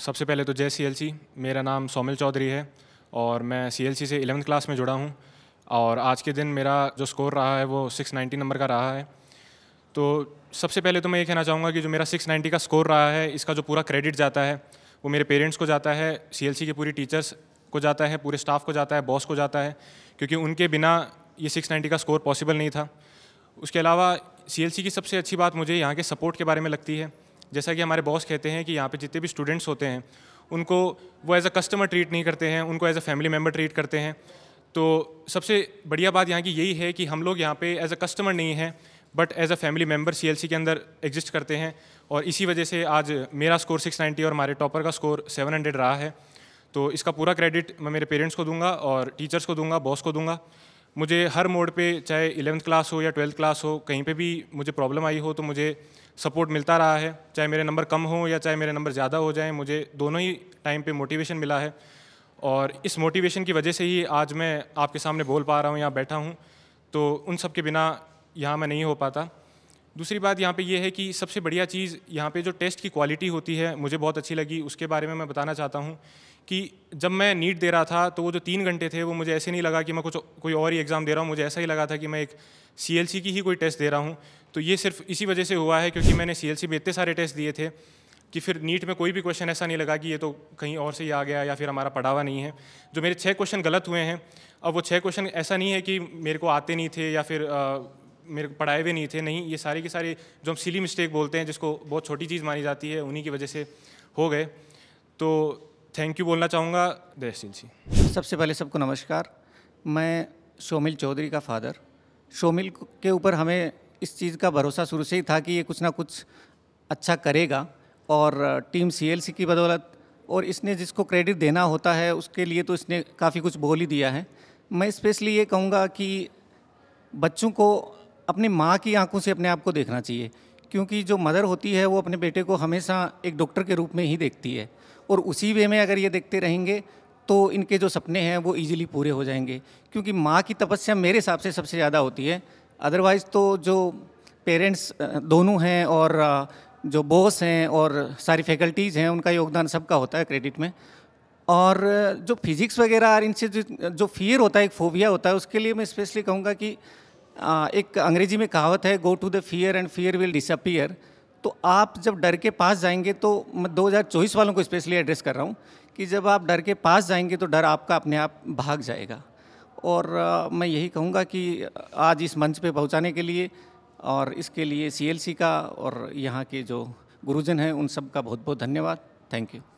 सबसे पहले तो जय सी मेरा नाम सोमिल चौधरी है और मैं सी से एलेवंथ क्लास में जुड़ा हूँ और आज के दिन मेरा जो स्कोर रहा है वो 690 नंबर का रहा है तो सबसे पहले तो मैं ये कहना चाहूँगा कि जो मेरा 690 का स्कोर रहा है इसका जो पूरा क्रेडिट जाता है वो मेरे पेरेंट्स को जाता है सी के पूरी टीचर्स को जाता है पूरे स्टाफ को जाता है बॉस को जाता है क्योंकि उनके बिना ये सिक्स का स्कोर पॉसिबल नहीं था उसके अलावा सी की सबसे अच्छी बात मुझे यहाँ के सपोर्ट के बारे में लगती है जैसा कि हमारे बॉस कहते हैं कि यहाँ पे जितने भी स्टूडेंट्स होते हैं उनको वो एज अ कस्टमर ट्रीट नहीं करते हैं उनको as a family member treat करते हैं तो सबसे बढ़िया बात यहाँ की यही है कि हम लोग यहाँ पे एज अ कस्टमर नहीं हैं but as a family member सी के अंदर एग्जिस्ट करते हैं और इसी वजह से आज मेरा स्कोर 690 और हमारे टॉपर का स्कोर 700 रहा है तो इसका पूरा क्रेडिट मैं मेरे पेरेंट्स को दूंगा और टीचर्स को दूंगा बॉस को दूंगा मुझे हर मोड पे चाहे इलेवंथ क्लास हो या ट्वेल्थ क्लास हो कहीं पे भी मुझे प्रॉब्लम आई हो तो मुझे सपोर्ट मिलता रहा है चाहे मेरे नंबर कम हो या चाहे मेरे नंबर ज़्यादा हो जाएं मुझे दोनों ही टाइम पे मोटिवेशन मिला है और इस मोटिवेशन की वजह से ही आज मैं आपके सामने बोल पा रहा हूँ यहाँ बैठा हूँ तो उन सब के बिना यहाँ मैं नहीं हो पाता दूसरी बात यहाँ पे ये यह है कि सबसे बढ़िया चीज़ यहाँ पे जो टेस्ट की क्वालिटी होती है मुझे बहुत अच्छी लगी उसके बारे में मैं बताना चाहता हूँ कि जब मैं नीट दे रहा था तो वो जो तीन घंटे थे वो मुझे ऐसे नहीं लगा कि मैं कुछ कोई और ही एग्ज़ाम दे रहा हूँ मुझे ऐसा ही लगा था कि मैं एक सी की ही कोई टेस्ट दे रहा हूँ तो ये सिर्फ इसी वजह से हुआ है क्योंकि मैंने सी में इतने सारे टेस्ट दिए थे कि फिर नीट में कोई भी क्वेश्चन ऐसा नहीं लगा कि ये तो कहीं और से ही आ गया या फिर हमारा पढ़ावा नहीं है जो मेरे छः क्वेश्चन गलत हुए हैं अब वो छः क्वेश्चन ऐसा नहीं है कि मेरे को आते नहीं थे या फिर आ, मेरे को पढ़ाए हुए नहीं थे नहीं ये सारे के सारे जो हम सिली मिस्टेक बोलते हैं जिसको बहुत छोटी चीज़ मानी जाती है उन्हीं की वजह से हो गए तो थैंक यू बोलना चाहूँगा दहसील जी सबसे पहले सबको नमस्कार मैं शोमिल चौधरी का फादर शोमिल के ऊपर हमें इस चीज़ का भरोसा शुरू से ही था कि ये कुछ ना कुछ अच्छा करेगा और टीम सी की बदौलत और इसने जिसको क्रेडिट देना होता है उसके लिए तो इसने काफ़ी कुछ बोल ही दिया है मैं स्पेशली ये कहूँगा कि बच्चों को अपनी माँ की आंखों से अपने आप को देखना चाहिए क्योंकि जो मदर होती है वो अपने बेटे को हमेशा एक डॉक्टर के रूप में ही देखती है और उसी वे में अगर ये देखते रहेंगे तो इनके जो सपने हैं वो ईजिली पूरे हो जाएंगे क्योंकि माँ की तपस्या मेरे हिसाब से सबसे ज़्यादा होती है अदरवाइज तो जो पेरेंट्स दोनों हैं और जो बॉस हैं और सारी फैकल्टीज़ हैं उनका योगदान सबका होता है क्रेडिट में और जो फिजिक्स वगैरह और इनसे जो जो फियर होता है एक फोबिया होता है उसके लिए मैं स्पेशली कहूँगा कि एक अंग्रेजी में कहावत है go to the fear and fear will disappear तो आप जब डर के पास जाएंगे तो मैं दो वालों को स्पेशली एड्रेस कर रहा हूँ कि जब आप डर के पास जाएंगे तो डर आपका अपने आप भाग जाएगा और मैं यही कहूँगा कि आज इस मंच पे पहुँचाने के लिए और इसके लिए सीएलसी का और यहाँ के जो गुरुजन हैं उन सब का बहुत बहुत धन्यवाद थैंक यू